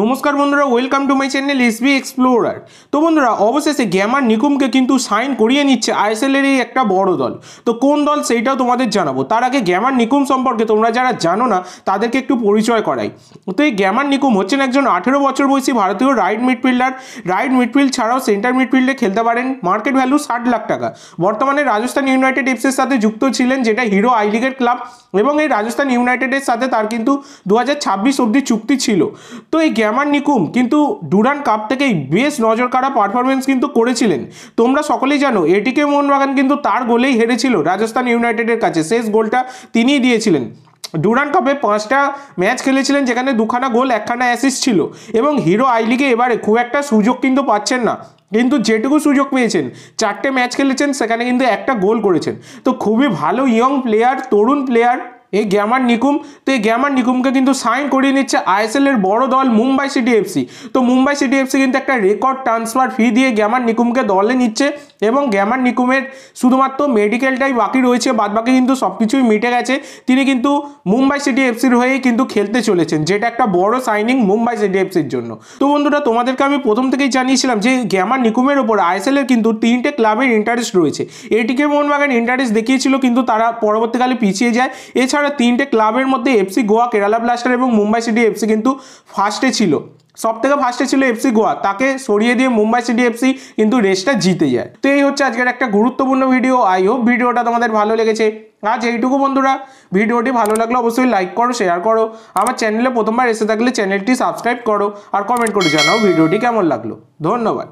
নমস্কার বন্ধুরা welcome to my channel SB explorer তো বন্ধুরা অবশেষে গ্যামার নিকুমকে কিন্তু সাইন করিয়ে নিচ্ছে আইএসএলের এই একটা বড় দল তো কোন দল সেইটাও তোমাদের জানাবো তার আগে গ্যামার নিকুম সম্পর্কে তোমরা যারা জানো না তাদেরকে একটু পরিচয় করাই তো এই গ্যামার নিকুম হচ্ছেন একজন আঠেরো বছর বয়সী ভারতীয় রাইট মিডফিল্ডার রাইট মিডফিল্ড ছাড়াও সেন্টার মিডফিল্ডে খেলতে পারেন মার্কেট ভ্যালু ষাট লাখ টাকা বর্তমানে রাজস্থান ইউনাইটেড এফসের সাথে যুক্ত ছিলেন যেটা হিরো আই লিগের ক্লাব এবং এই রাজস্থান ইউনাইটেডের সাথে তার কিন্তু দু হাজার ছাব্বিশ অবধি চুক্তি ছিল তো এই গ্যামার নিকুম কিন্তু ডুরান কাপ থেকেই বেশ নজর কাড়া পারফরমেন্স কিন্তু করেছিলেন তোমরা সকলেই জানো এটিকে মোহনবাগান কিন্তু তার গোলেই হেরেছিল রাজস্থান ইউনাইটেডের কাছে শেষ গোলটা তিনিই দিয়েছিলেন ডুরান কাপে পাঁচটা ম্যাচ খেলেছিলেন যেখানে দুখানা গোল একখানা অ্যাসিস্ট ছিল এবং হিরো আই লিগে এবারে খুব একটা সুযোগ কিন্তু পাচ্ছেন না কিন্তু যেটুকু সুযোগ পেয়েছেন চারটে ম্যাচ খেলেছেন সেখানে কিন্তু একটা গোল করেছেন তো খুবই ভালো ইয়ং প্লেয়ার তরুণ প্লেয়ার এই গ্যামার নিকুম তো এই গ্যামার নিকুমকে কিন্তু সাইন করিয়ে নিচ্ছে আইএসএলের বড় দল মুম্বাই সিটি এফসি তো মুম্বাই সিটি এফসি কিন্তু একটা রেকর্ড ট্রান্সফার ফি দিয়ে গ্যামার নিকুমকে দলে নিচ্ছে এবং গ্যামার নিকুমের শুধুমাত্র মেডিকেলটাই বাকি রয়েছে বাদবাকি কিন্তু সব কিছুই মিটে গেছে তিনি কিন্তু মুম্বাই সিটি এফসির হয়েই কিন্তু খেলতে চলেছেন যেটা একটা বড় সাইনিং মুম্বাই সিটি এফসির জন্য তো বন্ধুরা তোমাদেরকে আমি প্রথম থেকেই জানিয়েছিলাম যে গ্যামার নিকুমের ওপর আইএসএলের কিন্তু তিনটে ক্লাবের ইন্টারেস্ট রয়েছে এটিকে মোহনবাগান ইন্টারেস্ট দেখিয়েছিল কিন্তু তারা পরবর্তীকালে পিছিয়ে যায় এছাড়া এছাড়া তিনটে ক্লাবের মধ্যে এফসি গোয়া কেরালা ব্লাস্টার এবং মুম্বাই সিটি এফসি কিন্তু ফার্স্টে ছিল সব থেকে ফার্স্টে ছিল এফসি গোয়া তাকে সরিয়ে দিয়ে মুম্বাই সিটি এফসি কিন্তু রেসটা জিতে যায় তো এই হচ্ছে আজকের একটা গুরুত্বপূর্ণ ভিডিও আই হোপ ভিডিওটা তোমাদের ভালো লেগেছে আজ এইটুকু বন্ধুরা ভিডিওটি ভালো লাগলে অবশ্যই লাইক করো শেয়ার করো আমার চ্যানেলে প্রথমবার এসে থাকলে চ্যানেলটি সাবস্ক্রাইব করো আর কমেন্ট করে জানাও ভিডিওটি কেমন লাগলো ধন্যবাদ